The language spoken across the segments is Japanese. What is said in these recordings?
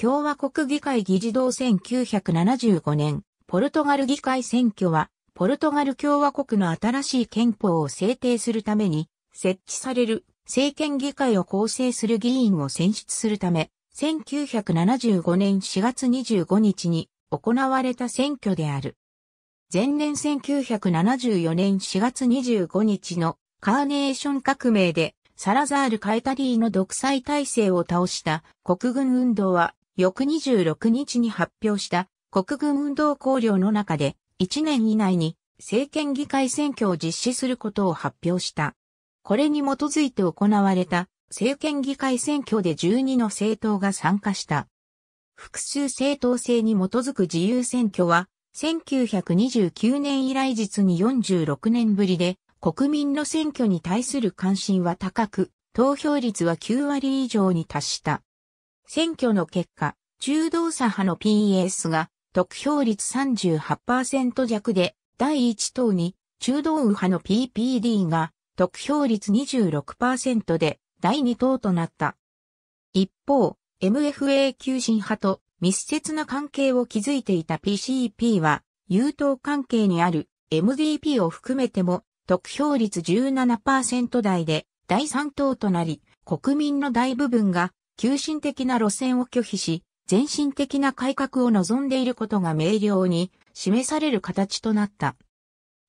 共和国議会議事堂1975年、ポルトガル議会選挙は、ポルトガル共和国の新しい憲法を制定するために、設置される政権議会を構成する議員を選出するため、1975年4月25日に行われた選挙である。前年1974年4月25日のカーネーション革命でサラザール・カエタリーの独裁体制を倒した国軍運動は翌26日に発表した国軍運動綱領の中で1年以内に政権議会選挙を実施することを発表した。これに基づいて行われた政権議会選挙で12の政党が参加した。複数政党制に基づく自由選挙は1929年以来実に46年ぶりで国民の選挙に対する関心は高く、投票率は9割以上に達した。選挙の結果、中道左派の PS が得票率38%弱で第1党に中道右派の PPD が得票率26%で第2党となった。一方、MFA 急進派と密接な関係を築いていた PCP は、優等関係にある MDP を含めても得票率17%台で第3党となり、国民の大部分が急進的な路線を拒否し、前進的な改革を望んでいることが明瞭に示される形となった。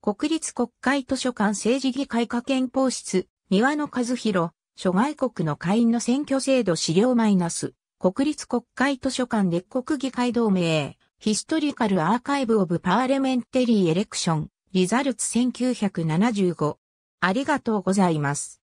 国立国会図書館政治議会科憲法室、庭野和弘、諸外国の会員の選挙制度資料マイナス、国立国会図書館列国議会同盟、ヒストリカルアーカイブオブパーレメンテリーエレクション、リザルツ1975。ありがとうございます。